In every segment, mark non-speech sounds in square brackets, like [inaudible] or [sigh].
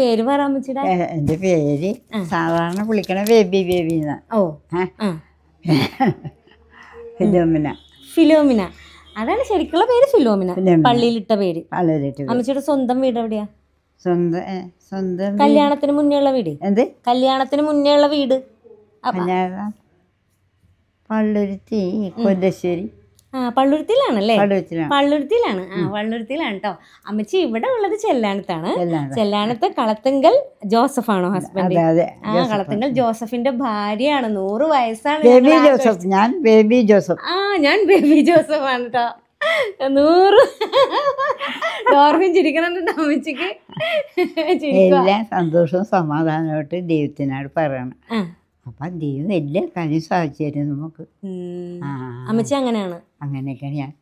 പേര് പറയാൻ വെച്ചിട്ട് എന്റെ പേര് സാധാരണ വിളിക്കണ ബേബി ബേബി ഓ [laughs] ഫിലോമിന ഫിലോമിന അതാണ് ശരിക്കുള്ള പേര് ഫിലോമിന പള്ളിയിലിട്ട പേര് അമ്മച്ചിയുടെ സ്വന്തം വീട് എവിടെയാ സ്വന്തം കല്യാണത്തിന് മുന്നേ ഉള്ള വീട് എന്ത് കല്യാണത്തിന് മുന്നേ ഉള്ള വീട് പള്ളുരുത്തി കൊല്ലശ്ശേരി അല്ലേ പള്ളുരുത്തിയിലാണ് ആ പള്ളുരുത്തിയിലാണ് കേട്ടോ അമ്മച്ചി ഇവിടെ ഉള്ളത് ചെല്ലാനത്താണ് ചെല്ലാനത്ത് കളത്തിങ്കൽ ജോസഫ് ആണോ ഹസ്ബൻഡ് ആ കളത്തിങ്കൽ ജോസഫിന്റെ ഭാര്യയാണ് നൂറ് വയസ്സാണ് ബേബി ജോസഫ് ഞാൻ ബേബി ജോസഫ് ആ ഞാൻ ബേബി ജോസഫ് ആണ് കേട്ടോ നൂറ് ഡോർഫിൻ ചിരിക്കണം അമ്മച്ചിക്ക് എല്ലാം സന്തോഷവും സമാധാനമായിട്ട് ദൈവത്തിനോട് പറയണം അപ്പം ദൈവം എല്ലാ കാര്യം സാധിച്ചായിരുന്നു നമുക്ക് അമ്മച്ചി അങ്ങനെയാണ് അങ്ങനെയൊക്കെ ഞാൻ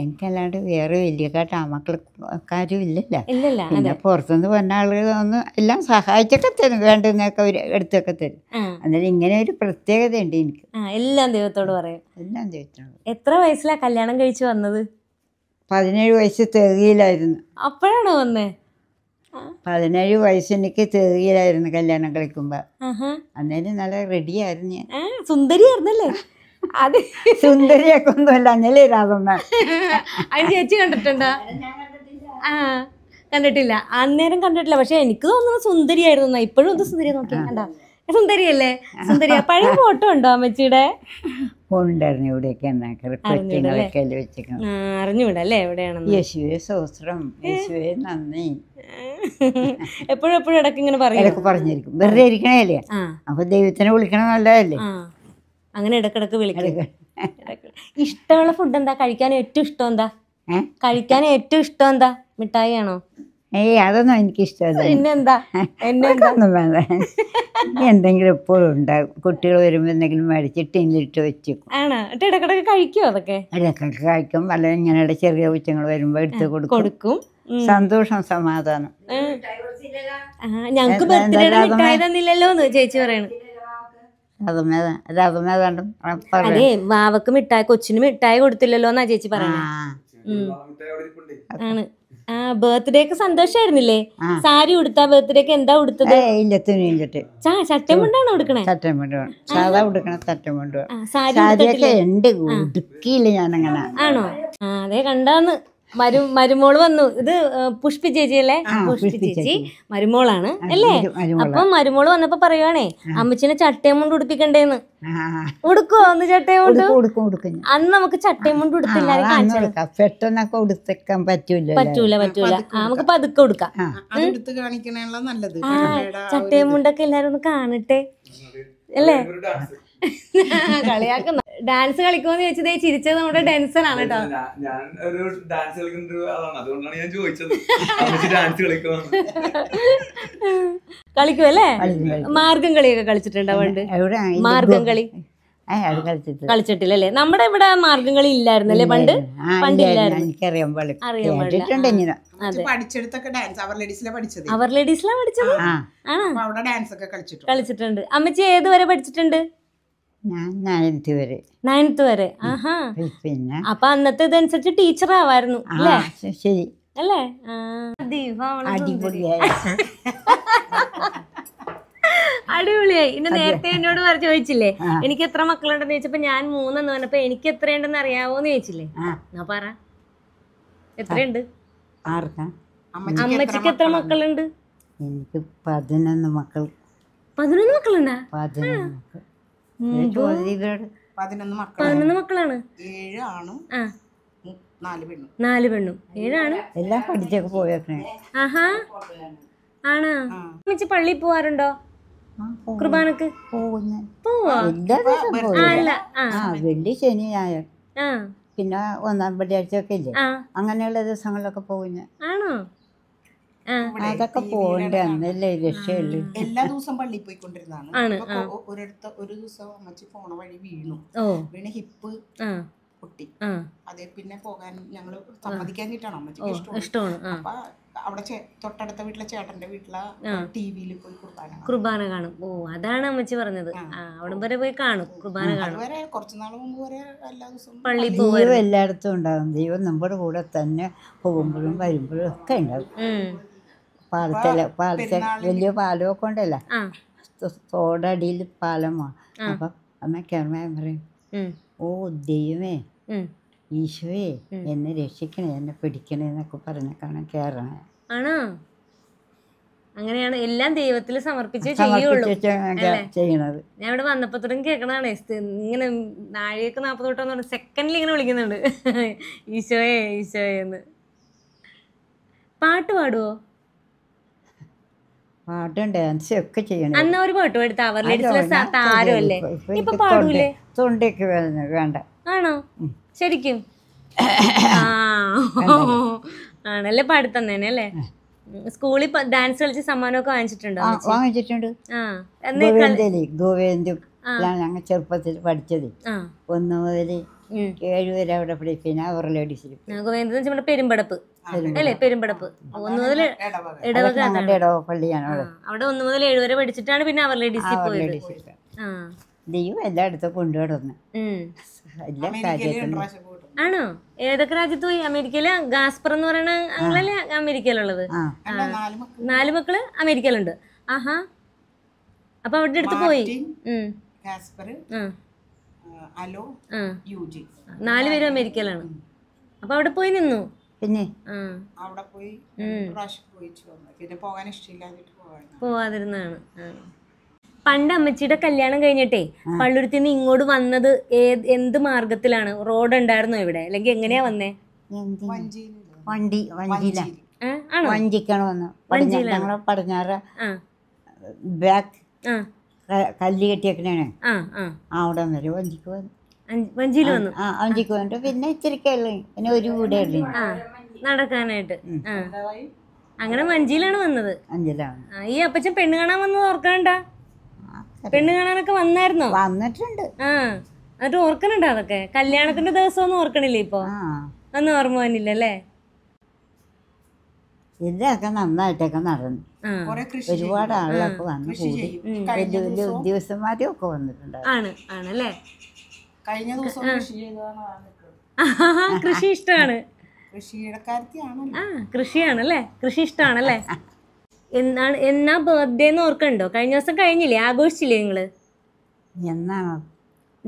എനിക്കല്ലാണ്ട് വേറെ വലിയ കാട്ടാമക്കളക്കാരും ഇല്ലല്ല പിന്നെ പുറത്തുനിന്ന് വന്ന ആളുകൾ ഒന്ന് എല്ലാം സഹായിച്ചൊക്കെ തരും വേണ്ടുന്നൊക്കെ ഒരു എടുത്തൊക്കെ തരും എന്നാലും ഇങ്ങനെ ഒരു പ്രത്യേകത ഉണ്ട് എനിക്ക് എല്ലാം ദൈവത്തോട് പറയാം എല്ലാം ദൈവത്തോട് എത്ര വയസ്സിലാ കല്യാണം കഴിച്ചു വന്നത് പതിനേഴ് വയസ്സ് തികയിലായിരുന്നു അപ്പോഴാണോ വന്നേ പതിനേഴ് വയസ്സ് എനിക്ക് ചെറിയായിരുന്നു കല്യാണം കളിക്കുമ്പോ അന്നേരം നല്ല റെഡിയായിരുന്നു ഞാൻ സുന്ദരിയായിരുന്നല്ലേ അത് സുന്ദരിയൊക്കെ ഒന്നുമല്ല അന്നല്ലേ രാധമ്മ അതിന് ചേച്ചി കണ്ടിട്ടുണ്ടോ ആ കണ്ടിട്ടില്ല അന്നേരം കണ്ടിട്ടില്ല പക്ഷെ എനിക്ക് തോന്നുന്നത് സുന്ദരിയായിരുന്നു ഇപ്പോഴും ഒന്ന് സുന്ദരി നോക്കി സുന്ദരിയല്ലേ സുന്ദരിയ പഴയ ഫോട്ടോ ഉണ്ടോ അമ്മച്ചിയുടെ ഉണ്ടായിരുന്നു എവിടെയാണെന്ന് യേശുവേ സോസ്ത്രം യേശുവേ നന്ദി [laughs] എപ്പോഴും എപ്പോഴും ഇടയ്ക്ക് ഇങ്ങനെ പറയും പറഞ്ഞിരിക്കും വെറുതെ ഇരിക്കണേലേ അപ്പൊ ദൈവത്തിനെ വിളിക്കണ നല്ലതല്ലേ അങ്ങനെ ഇടക്കിടക്ക് വിളിക്കണം ഇഷ്ടമുള്ള ഫുഡ് എന്താ കഴിക്കാൻ ഏറ്റവും ഇഷ്ടം എന്താ കഴിക്കാൻ ഏറ്റവും ഇഷ്ടം എന്താ മിഠായി ആണോ ഏയ് അതൊന്നും എനിക്ക് ഇഷ്ടമല്ല [laughs] പിന്നെന്താ ഒന്നും വേണ്ട എന്തെങ്കിലും എപ്പോഴും ഉണ്ടാകും കുട്ടികൾ വരുമ്പോൾ എന്തെങ്കിലും മേടിച്ച് ഇന്നിട്ട് വെച്ചേക്കും ആണോ ഇടക്കിടക്ക് കഴിക്കും അതൊക്കെ ഇടക്കിടക്ക് കഴിക്കും അല്ലെങ്കിൽ ഇങ്ങനെ ചെറിയ കുറ്റങ്ങൾ വരുമ്പോൾ എടുത്ത് കൊടുക്കും കൊടുക്കും സന്തോഷം സമാധാനം ഞങ്ങൾക്ക് ചേച്ചി അതെ മിഠായി കൊച്ചിന് മിഠായി കൊടുത്തില്ലല്ലോ എന്നാ ചേച്ചി പറഞ്ഞു ആണ് ആ ബർത്ത്ഡേക്ക് സന്തോഷായിരുന്നില്ലേ സാരി ഉടുത്ത ബർത്ത്ഡേക്ക് എന്താ ഉടുത്തത് ചട്ടമുണ്ടാണോ ഉടുക്കണേ സാധാ ഉണ്ട് ഞാനങ്ങനെ ആണോ അതെ കണ്ടാന്ന് മരു മരുമോള് വന്നു ഇത് പുഷ്പി ചേച്ചിയല്ലേ പുഷ്പി ചേച്ചി മരുമോളാണ് അല്ലേ അപ്പൊ മരുമോള് വന്നപ്പോ പറയുവാണേ അമ്മച്ചിനെ ചട്ടയും കൊണ്ട് ഉടുപ്പിക്കണ്ടേന്ന് ഉടുക്കോ ഒന്ന് ചട്ടയും കൊണ്ട് അന്ന് നമുക്ക് ചട്ടയും കൊണ്ട് ഉടുത്തില്ല പെട്ടെന്നൊക്കെ ഉടുത്തേക്കാൻ പറ്റൂല പറ്റൂല പറ്റൂല നമുക്ക് പതുക്കെ ഉടുക്കാം ചട്ടയും കൊണ്ടൊക്കെ എല്ലാരും ഒന്ന് കാണട്ടെ അല്ലേ [laughs] കളിയാക്കുന്ന ഡാൻസ് കളിക്കുമെന്ന് ചോദിച്ചത് ചിരിച്ചത് നമ്മുടെ ഡാൻസർ ആണ് കേട്ടോ ഞാൻ ഒരു അതുകൊണ്ടാണ് ഞാൻ ചോദിച്ചത് ഡാൻസ് കളിക്കും അല്ലേ മാർഗം കളിയൊക്കെ കളിച്ചിട്ടുണ്ടോ മാർഗം കളി കളിച്ചിട്ടില്ല അല്ലേ നമ്മുടെ ഇവിടെ മാർഗം കളി ഇല്ലായിരുന്നല്ലേ പണ്ട് പണ്ടില്ലായിരുന്നു എനിക്കറിയാൻ പാടില്ല അവർ ലേഡീസിലാ പഠിച്ചത് കളിച്ചിട്ടുണ്ട് അമ്മച്ചി ഏതുവരെ പഠിച്ചിട്ടുണ്ട് വരെ വരെ പിന്നെ അപ്പൊ അന്നത്തെ ഇതനുസരിച്ച് ടീച്ചർ ആവായിരുന്നു അല്ലേ ശരി അല്ലേ അടിപൊളിയായി അടിപൊളിയായി ഇന്ന് നേരത്തെ എന്നോട് പറഞ്ഞു ചോദിച്ചില്ലേ എനിക്ക് എത്ര മക്കളുണ്ടെന്ന് ചോദിച്ചപ്പോ ഞാൻ മൂന്നെന്ന് പറഞ്ഞപ്പോ എനിക്ക് എത്രയുണ്ടെന്ന് അറിയാവോന്ന് ചോദിച്ചില്ലേ എന്നാ പറ എത്രയുണ്ട് അമ്മച്ചിക്ക് എത്ര മക്കളുണ്ട് എനിക്ക് പതിനൊന്ന് മക്കൾ പതിനൊന്ന് മക്കളുണ്ടാ പതിനൊന്ന് മക്കൾ പതിനൊന്ന് പതിനൊന്ന് മക്കളാണ് ഏഴ് ആണും നാല് പെണ്ണും ഏഴാണ് എല്ലാം പഠിച്ചൊക്കെ പോയേക്കണേ ആഹാ ആണ് മിച്ച് പള്ളി പോവാറുണ്ടോ കുർബാനക്ക് വെള്ളി ശനി ഞായർ പിന്നെ ഒന്നാം വെള്ളിയാഴ്ച ഒക്കെ ഇല്ലേ അങ്ങനെയുള്ള ദിവസങ്ങളിലൊക്കെ പോകുന്ന ആണോ അതൊക്കെ പോകണ്ടേ അന്നല്ലേ രക്ഷയല്ലേ എല്ലാ ദിവസവും പള്ളിയിൽ പോയിക്കൊണ്ടിരുന്നാണ് ഒരിടത്ത് ഒരു ദിവസം അമ്മച്ചി ഫോണ വഴി വീണു വീണ ഹിപ്പ് പൊട്ടി അതേ പിന്നെ പോകാൻ ഞങ്ങൾ സമ്മതിക്കാൻ കിട്ടണം അമ്മച്ചിക്ക് ഇഷ്ടമാണ് അപ്പൊ അവിടെ തൊട്ടടുത്ത വീട്ടിലെ ചേട്ടന്റെ വീട്ടിലെ ടിവിയിൽ പോയി കുർബാന കുർബാന കാണും ഓ അതാണ് അമ്മച്ചി പറഞ്ഞത് അവിടെ വരെ പോയി കാണും കുർബാന കാണും വരെ കുറച്ചു നാൾ മുമ്പ് വരെ എല്ലാ ദിവസവും പള്ളി ദൈവം എല്ലായിടത്തും ഉണ്ടാകും ദൈവം നമ്മുടെ കൂടെ തന്നെ പോകുമ്പോഴും വരുമ്പോഴും ഒക്കെ ഉണ്ടാകും പാലത്തില് പാലത്തെ വലിയ പാലമൊക്കെ ഉണ്ടല്ല തോടടിയിൽ പാലമാണ് അപ്പൊ അമ്മ കേരളം പറയും ഓ ദൈവമേ ഈശോയെ എന്നെ രക്ഷിക്കണേ എന്നെ പിടിക്കണേ എന്നൊക്കെ പറഞ്ഞൊക്കെയാണ് കേരളം ആണോ അങ്ങനെയാണ് എല്ലാം ദൈവത്തിൽ സമർപ്പിച്ച് ചെയ്യുള്ളൂ ഞാൻ ഇവിടെ വന്നപ്പോ തുടങ്ങി കേൾക്കണതാണ് ഇങ്ങനെ നാഴികക്ക് നാപ്പത് തൊട്ടെന്ന് പറഞ്ഞ സെക്കൻഡിൽ ഇങ്ങനെ വിളിക്കുന്നുണ്ട് [laughs] ഈശോയെ ഈശോയെ എന്ന് പാട്ട് പാടുവോ പാട്ടും ഡാൻസും ഒക്കെ ചെയ്യണം അന്ന് ഒരു പാട്ട് എടുത്ത അവർ വേണ്ട ആണോ ശരിക്കും [coughs] ആണല്ലേ പാടുത്തന്നേനെ അല്ലേ സ്കൂളിൽ ഡാൻസ് കളിച്ച് സമ്മാനമൊക്കെ വാങ്ങിച്ചിട്ടുണ്ടോ വാങ്ങിച്ചിട്ടുണ്ട് ഗോവേന്ദലി ഗോവേന്ദും ഞങ്ങൾ ചെറുപ്പത്തിൽ പഠിച്ചത് ഒന്ന് മുതൽ ഏഴ് വരെ അവിടെ പഠിപ്പിക്കുന്ന അവർ ലേഡീസിൽ ഗോവേന്ദ്രൻ പെരുമ്പടപ്പ് അല്ലേ പെരുമ്പടപ്പ് ഒന്ന് മുതൽ ഇടവക പള്ളിയാണ് അവിടെ ഒന്ന് മുതൽ ഏഴ് പഠിച്ചിട്ടാണ് പിന്നെ അവർ ലേഡീസിൽ പോയത് ദൈവം എല്ലായിടത്തും കൊണ്ടുവിടുന്നു എല്ലാ കാര്യത്തിലും ആണോ ഏതൊക്കെ രാജ്യത്ത് പോയി അമേരിക്കയില് ഗാസ്പർ എന്ന് പറയുന്ന അങ്ങനല്ലേ അമേരിക്കയിലുള്ളത് നാല് മക്കള് അമേരിക്കയിലുണ്ട് ആഹാ അപ്പൊ അവിടെ അടുത്ത് പോയി നാല് നാലുപേരും അമേരിക്കയിലാണ് അപ്പൊ അവിടെ പോയി നിന്നു പിന്നെ അവിടെ പോയി പിന്നെ പോകാൻ ഇഷ്ടമില്ലാതിട്ട് പോവാതിരുന്നാണ് പണ്ട് അമ്മച്ചിയുടെ കല്യാണം കഴിഞ്ഞിട്ടേ പള്ളുരുത്തിൽ നിന്ന് ഇങ്ങോട്ട് വന്നത് ഏത് എന്ത് മാർഗത്തിലാണ് റോഡ് ഉണ്ടായിരുന്നോ ഇവിടെ അല്ലെങ്കിൽ എങ്ങനെയാ വന്നേ വണ്ടി വണ്ടിയിലാണ് ആണോ വഞ്ചിക്കാണ് വന്നത് ഞങ്ങളെ പടിഞ്ഞാറ് ബാക്ക് കല്ല് കെട്ടിയേക്കണേ അവിടെ വന്നൊരു വഞ്ചിക്ക് വന്നു വന്നു വഞ്ചിക്ക് വന്നിട്ട് പിന്നെ ഇച്ചിരി പിന്നെ ഒരു കൂടെ ഉള്ളു നടക്കാനായിട്ട് അങ്ങനെ വഞ്ചിയിലാണ് വന്നത് ഈ അപ്പച്ചൻ പെണ്ണ് കാണാൻ വന്നത് ഓർക്കാണ്ട പെണ്ണ് കാണാനൊക്കെ വന്നായിരുന്നോ വന്നിട്ടുണ്ട് ആ എന്നിട്ട് ഓർക്കണുണ്ടോ അതൊക്കെ കല്യാണത്തിന്റെ ദിവസമൊന്നും ഓർക്കണില്ലേ ഇപ്പൊ ഒന്നും ഓർമ്മ വന്നില്ല അല്ലേ ഇതൊക്കെ നന്നായിട്ടൊക്കെ നടന്നു ഒരുപാട് ആളുകളൊക്കെ വന്നു കൂടി വലിയ വലിയ ഉദ്യോഗസ്ഥന്മാരും ഒക്കെ ആണല്ലേ കഴിഞ്ഞ ദിവസം കൃഷി ചെയ്തതാണ് കൃഷി ഇഷ്ടമാണ് ആ കൃഷിയാണ് അല്ലേ കൃഷി ഇഷ്ടമാണ് അല്ലേ എന്നാണ് എന്നാ ബർത്ത്ഡേ എന്ന് ഓർക്കണ്ടോ കഴിഞ്ഞ ദിവസം കഴിഞ്ഞില്ലേ ആഘോഷിച്ചില്ലേ നിങ്ങള് എന്നാണ്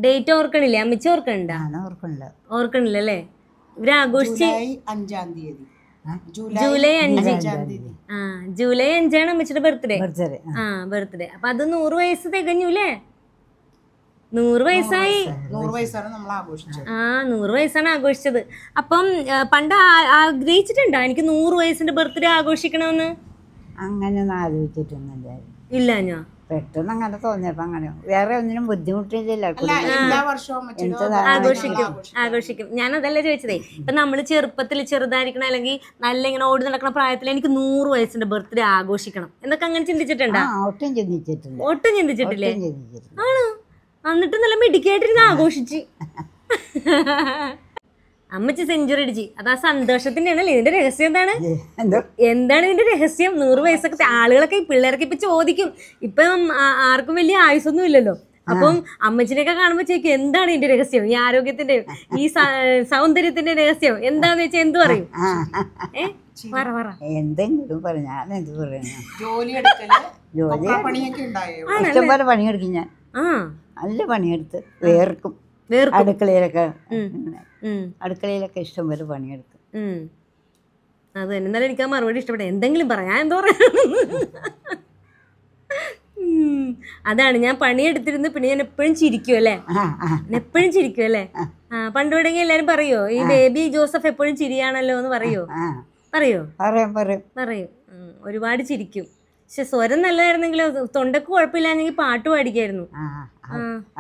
ഡേറ്റ് ഓർക്കണില്ലേ അമ്മച്ച ഓർക്കണ്ട ഓർക്കണില്ല അല്ലേ ഇവര് ആഘോഷിച്ച് അഞ്ചാം തീയതി ജൂലൈ അഞ്ച് ആ ജൂലൈ അഞ്ചാണ് അമ്മച്ചിയുടെ ബർത്ത്ഡേ ആ ബർത്ത്ഡേ അപ്പൊ അത് നൂറ് വയസ്സ് അല്ലേ നൂറ് വയസ്സായി നൂറ് വയസ്സാണ് നമ്മൾ ആഘോഷിച്ചത് ആ നൂറ് വയസ്സാണ് ആഘോഷിച്ചത് അപ്പം പണ്ട് ആഗ്രഹിച്ചിട്ടുണ്ടോ എനിക്ക് നൂറ് വയസ്സിന്റെ ബർത്ത്ഡേ ആഘോഷിക്കണമെന്ന് അങ്ങനെ ഒന്നും ആലോചിച്ചിട്ടൊന്നുമില്ലായിരുന്നു ഇല്ല ഞാൻ പെട്ടെന്ന് അങ്ങനെ തോന്നിയപ്പോ അങ്ങനെ വേറെ ഒന്നിനും ബുദ്ധിമുട്ടില്ല ആഘോഷിക്കും ആഘോഷിക്കും ഞാൻ അതല്ല ചോദിച്ചതേ ഇപ്പൊ നമ്മൾ ചെറുപ്പത്തിൽ ചെറുതായിരിക്കണം അല്ലെങ്കിൽ നല്ല ഇങ്ങനെ ഓടി നടക്കണ പ്രായത്തിൽ എനിക്ക് നൂറ് വയസ്സിന്റെ ബർത്ത്ഡേ ആഘോഷിക്കണം എന്നൊക്കെ അങ്ങനെ ചിന്തിച്ചിട്ടുണ്ടോ ഒട്ടും ചിന്തിച്ചിട്ടില്ല ഒട്ടും ചിന്തിച്ചിട്ടില്ലേ ആണോ എന്നിട്ട് നല്ല മിടിക്കായിട്ടിരുന്ന് ആഘോഷിച്ച് അമ്മച്ചി സെഞ്ചുറി അടിച്ചു അത് ആ സന്തോഷത്തിന്റെ ഇതിന്റെ രഹസ്യം എന്താണ് എന്താണ് ഇതിന്റെ രഹസ്യം നൂറ് വയസ്സൊക്കെ ആളുകളൊക്കെ പിള്ളേർക്ക് ഇപ്പൊ ചോദിക്കും ഇപ്പൊ ആർക്കും വലിയ ആയുസൊന്നും ഇല്ലല്ലോ അപ്പം അമ്മച്ചിനെയൊക്കെ കാണുമ്പോ ചോദിക്കും എന്താണ് ഇതിന്റെ രഹസ്യം ഈ ആരോഗ്യത്തിന്റെ ഈ സൗന്ദര്യത്തിന്റെ രഹസ്യം എന്താന്ന് വെച്ചാൽ എന്ത് പറയും എന്തെങ്കിലും പറ ഞാൻ ജോലി പണിയൊക്കെ ഞാൻ ആ നല്ല പണിയെടുത്ത് വേർക്കും അടുക്കളയിലൊക്കെ അടുക്കളയിലൊക്കെ ഇഷ്ടം പോലെ പണിയെടുക്കും അത് തന്നെ എന്നാലും എനിക്ക് ആ മറുപടി ഇഷ്ടപ്പെട്ടെ എന്തെങ്കിലും പറയാം ഞാൻ എന്തോ അതാണ് ഞാൻ പണിയെടുത്തിരുന്നു പിന്നെ ഞാൻ എപ്പോഴും ചിരിക്കും അല്ലേ എപ്പോഴും ചിരിക്കും അല്ലേ പണ്ട് തുടങ്ങി എല്ലാരും പറയോ ഈ ബേബി ജോസഫ് എപ്പോഴും ചിരിയാണല്ലോ എന്ന് പറയോ പറയോ പറയാം പറയാം പറയൂ ഒരുപാട് ചിരിക്കും പക്ഷെ സ്വരം നല്ലതായിരുന്നെങ്കിലും തൊണ്ടക്ക് കുഴപ്പമില്ലായിരുന്നെങ്കിൽ പാട്ട് പാടിക്കായിരുന്നു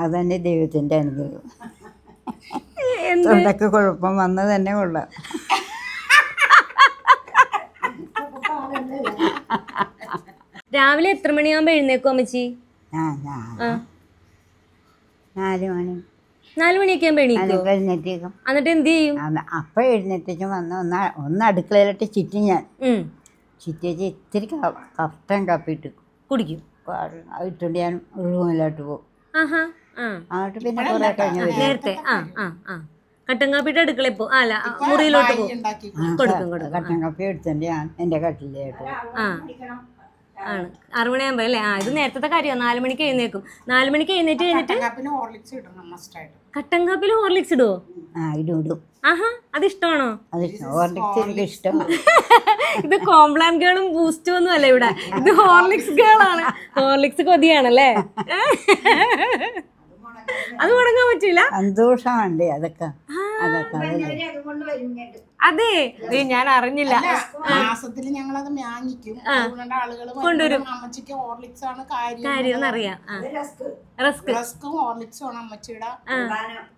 അതന്നെ ദൈവത്തിന്റെ അനുഗ്രഹം തൊണ്ടക്ക് കുഴപ്പം വന്ന് തന്നെ കൊള്ളാം രാവിലെ എത്ര മണിയാകുമ്പോ എഴുന്നേക്കും അമ്മച്ചി മണി എന്നിട്ട് എന്ത് ചെയ്യും അപ്പൊ എഴുന്നേറ്റേക്കും വന്ന് ഒന്ന് ഒന്ന് ചുറ്റും ഞാൻ ചിറ്റേച്ചി ഇത്തിരി കഷ്ടം കപ്പിട്ട് കുടിക്കും ഇട്ടുണ്ട് ഞാൻ റൂമിലോട്ട് പോകും അങ്ങോട്ട് പിന്നെ കുറെ കഴിഞ്ഞ് നേരത്തെ ആ ആ ആ കട്ടൻ കാപ്പിട്ട് അടുക്കളയിൽ പോകും അല്ല മുറിയിലോട്ട് പോകും കൊടുക്കും കൊടുക്കും കട്ടൻ കാപ്പി എടുത്തിട്ട് ഞാൻ എൻ്റെ കട്ടിലായിട്ട് ആ ആണ് ആറു അല്ലേ ആ ഇത് നേരത്തെ കാര്യമാണ് നാലു മണിക്ക് എഴുന്നേക്കും നാലു മണിക്ക് എഴുന്നേറ്റ് കഴിഞ്ഞിട്ട് കട്ടൻ ഹോർലിക്സ് ഇടുവോ ആ ആഹാ അത് ഇഷ്ടമാണോ എനിക്ക് ഇത് കോംപ്ലാൻ ഗേളും ബൂസ്റ്റും ഒന്നും അല്ല ഇവിടെ ഇത് ഹോർലിക്സ് ഗേളാണ് ഹോർലിക്സ് കൊതിയാണല്ലേ അത് മുടങ്ങാൻ പറ്റില്ല സന്തോഷമാണ് അതൊക്കെ ആ അതെ ഞാൻ അറിഞ്ഞില്ല മാസത്തിൽ ഞങ്ങൾ അത് മാങ്ങിക്കും കൊണ്ടുവരും അമ്മച്ചിക്ക് ഹോർലിക്സ് ആണ് കാര്യം അറിയാം റസ്ക് റസ്കും ഹോർലിക്സും ആണ് അമ്മച്ചിയുടെ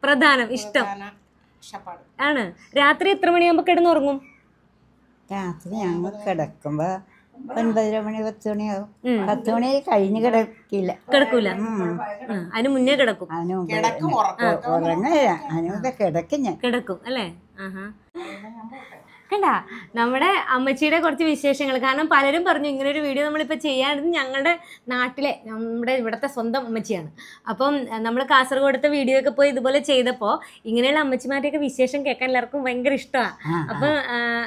പ്രധാനം ഇഷ്ടം ആണ് രാത്രി എത്ര മണിയാകുമ്പോ കിടന്നുറങ്ങും രാത്രി ഞങ്ങൾ കിടക്കുമ്പോ ഒൻപതര മണി പത്ത് മണിയാവും പത്ത് മണി കഴിഞ്ഞ് കിടക്കില്ല കിടക്കൂല അതിന് മുന്നേ കിടക്കും ഉറങ്ങില്ല അതിനൊക്കെ കിടക്കും ഞാൻ കിടക്കും അല്ലേ ആഹാ കണ്ട നമ്മുടെ അമ്മച്ചിയുടെ കുറച്ച് വിശേഷങ്ങൾ കാരണം പലരും പറഞ്ഞു ഇങ്ങനെ ഒരു വീഡിയോ നമ്മളിപ്പോൾ ചെയ്യാനിരുന്നത് ഞങ്ങളുടെ നാട്ടിലെ നമ്മുടെ ഇവിടുത്തെ സ്വന്തം അമ്മച്ചിയാണ് അപ്പം നമ്മൾ കാസർഗോഡത്തെ വീഡിയോ ഒക്കെ പോയി ഇതുപോലെ ചെയ്തപ്പോൾ ഇങ്ങനെയുള്ള അമ്മച്ചിമാരുടെയൊക്കെ വിശേഷം കേൾക്കാൻ എല്ലാവർക്കും ഭയങ്കര ഇഷ്ടമാണ് അപ്പം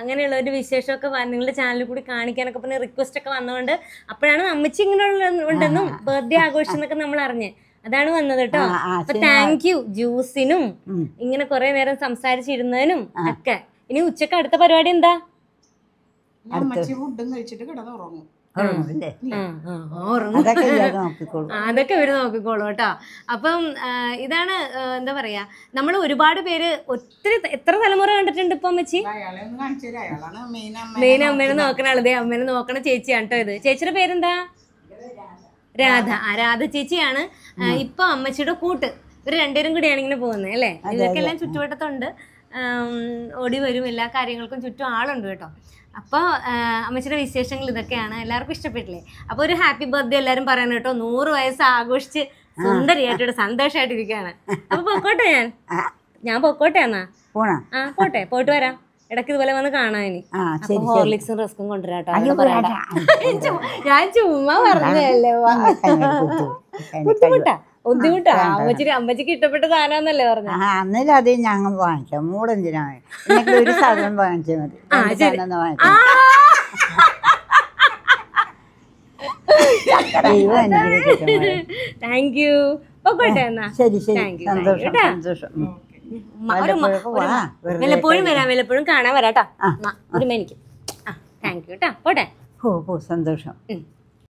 അങ്ങനെയുള്ള ഒരു വിശേഷമൊക്കെ നിങ്ങളുടെ ചാനലിൽ കൂടി കാണിക്കാനൊക്കെ പിന്നെ റിക്വസ്റ്റ് ഒക്കെ വന്നതുകൊണ്ട് അപ്പോഴാണ് അമ്മച്ചി ഇങ്ങനെയുള്ള ഉണ്ടെന്നും ബർത്ത്ഡേ ആഘോഷം എന്നൊക്കെ നമ്മൾ അറിഞ്ഞ് അതാണ് വന്നത് കേട്ടോ അപ്പൊ താങ്ക് യു ജ്യൂസിനും ഇങ്ങനെ കുറെ നേരം സംസാരിച്ചിരുന്നതിനും ഒക്കെ ഇനി ഉച്ചക്ക് അടുത്ത പരിപാടി എന്താ കഴിച്ചിട്ട് അതൊക്കെ ഇവര് നോക്കിക്കോളൂ കേട്ടോ അപ്പം ഇതാണ് എന്താ പറയാ നമ്മൾ ഒരുപാട് പേര് ഒത്തിരി എത്ര തലമുറ കണ്ടിട്ടുണ്ട് ഇപ്പൊ അമ്മച്ചി മെയിൻ അമ്മേനെ നോക്കണ ആളതെ അമ്മേനെ നോക്കണ ചേച്ചിയാണ് കേട്ടോ ഇത് ചേച്ചിയുടെ പേരെന്താ രാധ രാധ ചേച്ചിയാണ് ഇപ്പൊ അമ്മച്ചിയുടെ കൂട്ട് ഇവർ രണ്ടുപേരും കൂടിയാണ് ഇങ്ങനെ പോകുന്നത് അല്ലേ ഇവർക്കെല്ലാം ചുറ്റുവട്ടത്തുണ്ട് ഓടി വരും എല്ലാ കാര്യങ്ങൾക്കും ചുറ്റും ആളുണ്ട് കേട്ടോ അപ്പോൾ അമ്മച്ചിയുടെ വിശേഷങ്ങൾ ഇതൊക്കെയാണ് എല്ലാവർക്കും ഇഷ്ടപ്പെട്ടില്ലേ അപ്പോൾ ഒരു ഹാപ്പി ബർത്ത്ഡേ എല്ലാവരും പറയണം കേട്ടോ നൂറ് വയസ്സ് ആഘോഷിച്ച് സുന്ദരിയായിട്ട് സന്തോഷമായിട്ടിരിക്കുകയാണ് അപ്പോൾ പൊക്കോട്ടെ ഞാൻ ഞാൻ പൊക്കോട്ടെ എന്നാ ആ പോട്ടെ പോയിട്ട് വരാം ഇടയ്ക്ക് ഇതുപോലെ വന്ന് കാണാൻ ഇനി ഹോർലിക്സും റസ്കും കൊണ്ടുവരാട്ടോ ഞാൻ ചുമ്മാ പറഞ്ഞല്ലേ ബുദ്ധിമുട്ടാ ബുദ്ധിമുട്ടാ അമ്മച്ചി അമ്മച്ചിക്ക് ഇഷ്ടപ്പെട്ട സാധനമെന്നല്ലേ പറഞ്ഞു ആ അന്നേരം അത് ഞങ്ങൾ വാങ്ങിക്കാം മൂടെന്തിനാ എനിക്ക് സാധനം വാങ്ങിച്ചാൽ മതി സാധനം വാങ്ങിക്കാം താങ്ക് യു പോട്ടെ എന്നാ ശരി ശരി സന്തോഷം സന്തോഷം വല്ലപ്പോഴും വരാം വല്ലപ്പോഴും കാണാൻ വരാട്ടോ ഒരു മേനിക്ക് ആ താങ്ക് യു കേട്ടോ പോട്ടെ ഓ സന്തോഷം